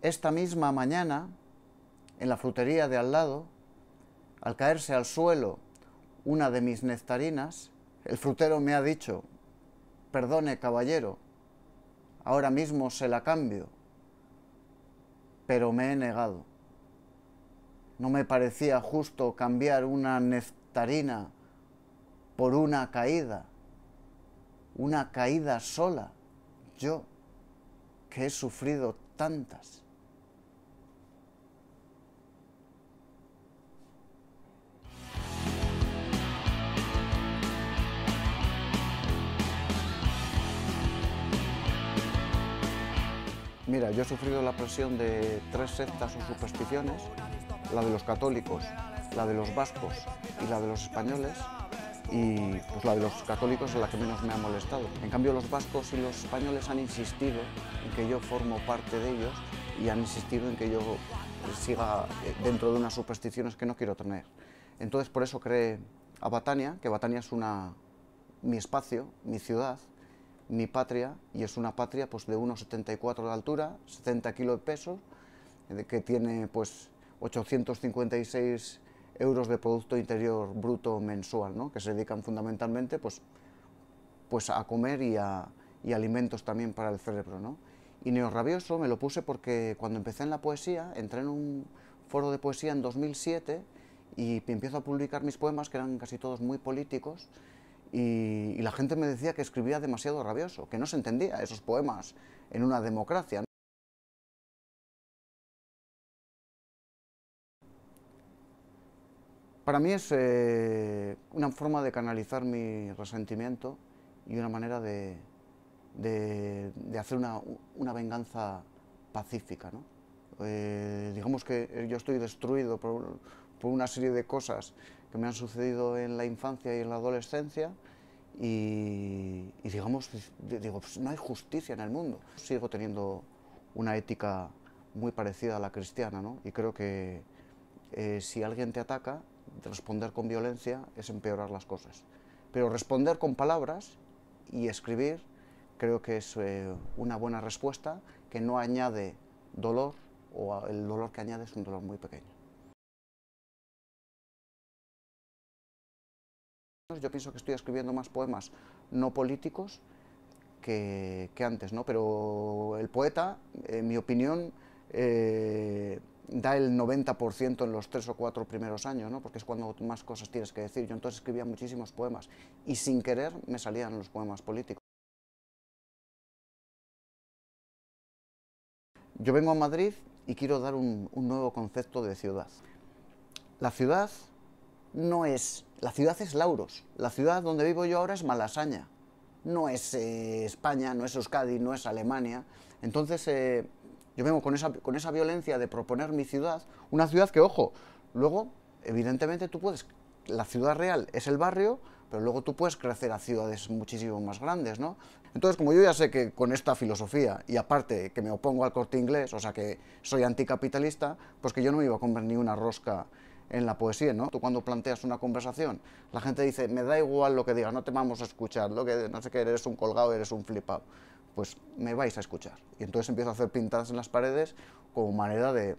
Esta misma mañana, en la frutería de al lado, al caerse al suelo una de mis nectarinas, el frutero me ha dicho, perdone caballero, ahora mismo se la cambio, pero me he negado. No me parecía justo cambiar una nectarina por una caída, una caída sola, yo, que he sufrido tantas. mira, yo he sufrido la presión de tres sectas o supersticiones, la de los católicos, la de los vascos y la de los españoles, y pues la de los católicos es la que menos me ha molestado. En cambio los vascos y los españoles han insistido en que yo formo parte de ellos y han insistido en que yo siga eh, dentro de unas supersticiones que no quiero tener. Entonces por eso cree a Batania, que Batania es una, mi espacio, mi ciudad, mi patria, y es una patria pues, de 1,74 de altura, 70 kilos de peso, que tiene pues, 856 euros de Producto Interior Bruto mensual, ¿no? que se dedican fundamentalmente pues, pues a comer y, a, alimentos también para el cerebro. ¿no? Y Neorrabioso me lo puse porque cuando empecé en la poesía, entré en un foro de poesía en 2007 y empiezo a publicar mis poemas, que eran casi todos muy políticos, y, la gente me decía que escribía demasiado rabioso, que no se entendía esos poemas en una democracia. Para mí es eh, una forma de canalizar mi resentimiento y una manera de, hacer una, venganza pacífica. Eh, digamos que yo estoy destruido por una serie de cosas que me han sucedido en la infancia y en la adolescencia y, digamos, digo, pues, no hay justicia en el mundo. Sigo teniendo una ética muy parecida a la cristiana ¿no? y creo que eh, si alguien te ataca, responder con violencia es empeorar las cosas. Pero responder con palabras y escribir creo que es eh, una buena respuesta que no añade dolor o el dolor que añade es un dolor muy pequeño. Yo pienso que estoy escribiendo más poemas no políticos que, antes, ¿no? Pero el poeta, en mi opinión, eh, da el 90% en los tres o cuatro primeros años, ¿no? Porque es cuando más cosas tienes que decir. Yo entonces escribía muchísimos poemas y sin querer me salían los poemas políticos. Yo vengo a Madrid y quiero dar un nuevo concepto de ciudad. La ciudad no es, la ciudad es Lauros, la ciudad donde vivo yo ahora es Malasaña, no es eh, España, no es Euskadi, no es Alemania. Entonces eh, yo vengo con esa, con esa violencia de proponer mi ciudad, una ciudad que, ojo, luego, evidentemente tú puedes, la ciudad real es el barrio, pero luego tú puedes crecer a ciudades muchísimo más grandes, ¿no? Entonces, como yo ya sé que con esta filosofía, y aparte que me opongo al corte inglés, o sea que soy anticapitalista, pues que yo no me iba a comer ni una rosca en la poesía, ¿no? Tú cuando planteas una conversación, la gente dice, me da igual lo que digas, no te vamos a escuchar, lo que no sé qué, eres un colgado, eres un flipado. Pues me vais a escuchar. Y entonces empiezo a hacer pintadas en las paredes como manera de,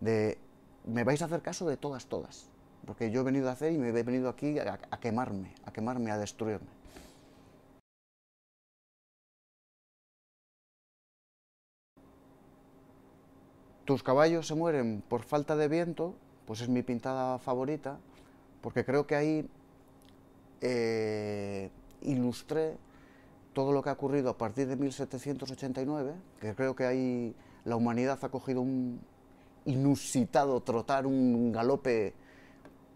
de me vais a hacer caso de todas, todas. Porque yo he venido a hacer y me he venido aquí a quemarme, a quemarme, a destruirme. Tus caballos se mueren por falta de viento pues es mi pintada favorita, porque creo que ahí eh, ilustré todo lo que ha ocurrido a partir de 1789, que creo que ahí la humanidad ha cogido un inusitado trotar, un galope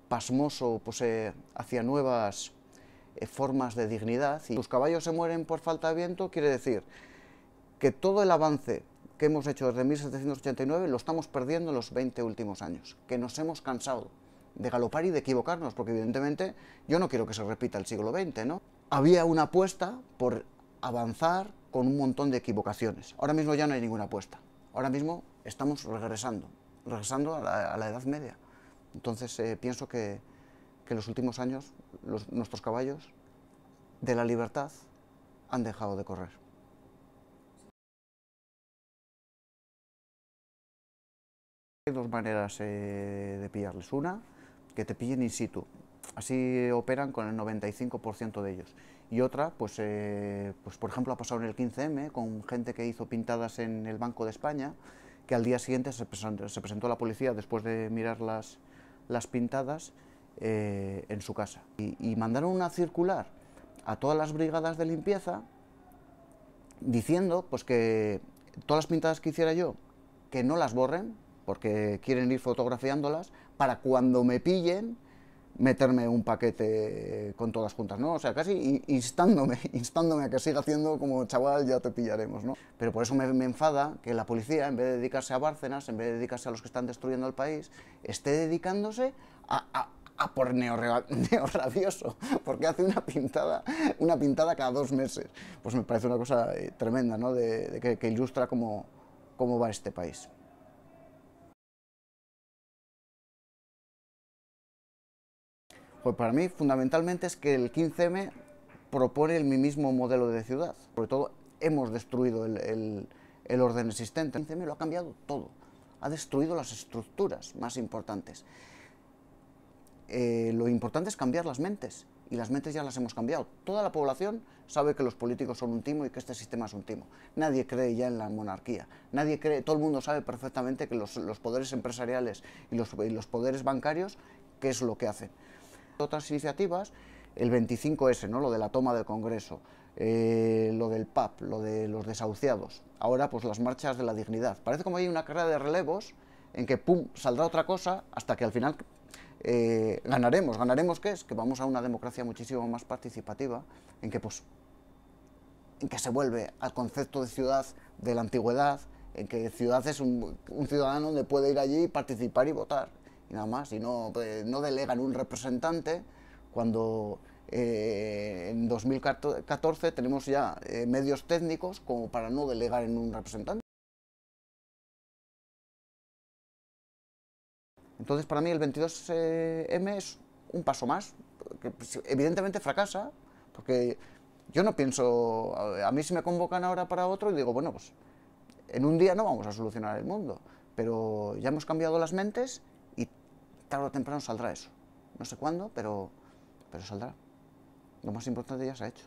pasmoso pues, eh, hacia nuevas eh, formas de dignidad. Y los caballos se mueren por falta de viento, quiere decir que todo el avance que hemos hecho desde 1789 lo estamos perdiendo en los 20 últimos años, que nos hemos cansado de galopar y de equivocarnos, porque evidentemente yo no quiero que se repita el siglo XX, ¿no? Había una apuesta por avanzar con un montón de equivocaciones. Ahora mismo ya no hay ninguna apuesta. Ahora mismo estamos regresando, regresando a la, Edad Media. Entonces eh, pienso que, que, en los últimos años los, nuestros caballos de la libertad han dejado de correr. Hay dos maneras eh, de pillarles. Una, que te pillen in situ. Así operan con el 95% de ellos. Y otra, pues, eh, pues por ejemplo ha pasado en el 15M con gente que hizo pintadas en el Banco de España, que al día siguiente se presentó, se presentó la policía después de mirar las, las pintadas eh, en su casa. Y, y mandaron una circular a todas las brigadas de limpieza diciendo pues que todas las pintadas que hiciera yo, que no las borren, porque quieren ir fotografiándolas para cuando me pillen meterme un paquete con todas juntas, ¿no? O sea, casi instándome, instándome a que siga haciendo como chaval, ya te pillaremos, ¿no? Pero por eso me, enfada que la policía, en vez de dedicarse a Bárcenas, en vez de dedicarse a los que están destruyendo el país, esté dedicándose a, a a por neorrabioso, porque hace una pintada, una pintada cada dos meses. Pues me parece una cosa eh, tremenda, ¿no? De, que, que, ilustra cómo va este país. Pues para mí, fundamentalmente, es que el 15M propone el mismo modelo de ciudad. Sobre todo, hemos destruido el, orden existente. El 15M lo ha cambiado todo. Ha destruido las estructuras más importantes. Eh, lo importante es cambiar las mentes, y las mentes ya las hemos cambiado. Toda la población sabe que los políticos son un timo y que este sistema es un timo. Nadie cree ya en la monarquía, nadie cree, todo el mundo sabe perfectamente que los, poderes empresariales y los, y los poderes bancarios, qué es lo que hacen. Otras iniciativas, el 25S, ¿no? lo de la toma del Congreso, eh, lo del PAP, lo de los desahuciados, ahora pues las marchas de la dignidad. Parece como hay una carrera de relevos en que pum, saldrá otra cosa hasta que al final eh, ganaremos. ¿Ganaremos qué es? Que vamos a una democracia muchísimo más participativa, en que pues en que se vuelve al concepto de ciudad de la antigüedad, en que ciudad es un, un ciudadano donde puede ir allí, participar y votar y nada más, y no, pues, no delegan un representante cuando eh, en 2014 tenemos ya eh, medios técnicos como para no delegar en un representante. Entonces para mí el 22M es un paso más, que pues, evidentemente fracasa, porque yo no pienso, a mí si me convocan ahora para otro y digo, bueno, pues en un día no vamos a solucionar el mundo, pero ya hemos cambiado las mentes o temprano saldrá eso. No sé cuándo, pero, saldrá. Lo más importante ya se ha hecho.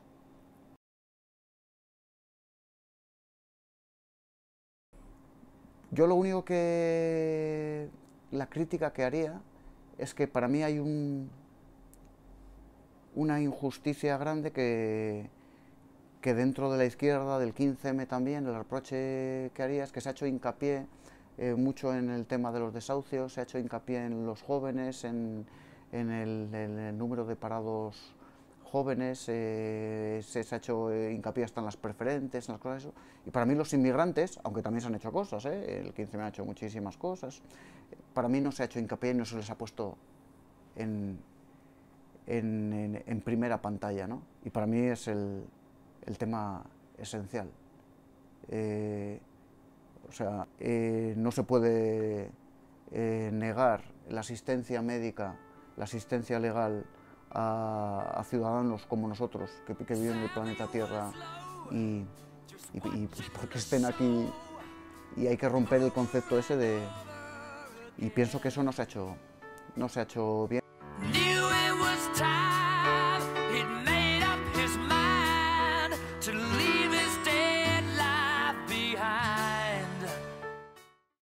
Yo lo único que... La crítica que haría es que para mí hay un, una injusticia grande que, que dentro de la izquierda, del 15M también, el reproche que haría es que se ha hecho hincapié eh, mucho en el tema de los desahucios, se ha hecho hincapié en los jóvenes, en, el, número de parados jóvenes, eh, se, ha hecho eh, hincapié hasta en las preferentes, en las cosas Y para mí los inmigrantes, aunque también se han hecho cosas, el 15 me ha hecho muchísimas cosas, para mí no se ha hecho hincapié y no se les ha puesto en, en, primera pantalla, ¿no? Y para mí es el, tema esencial. O sea, eh, no se puede eh, negar la asistencia médica, la asistencia legal a, ciudadanos como nosotros que, viven en el planeta Tierra y, pues, porque estén aquí y hay que romper el concepto ese de... Y pienso que eso no se ha hecho, no se ha hecho bien.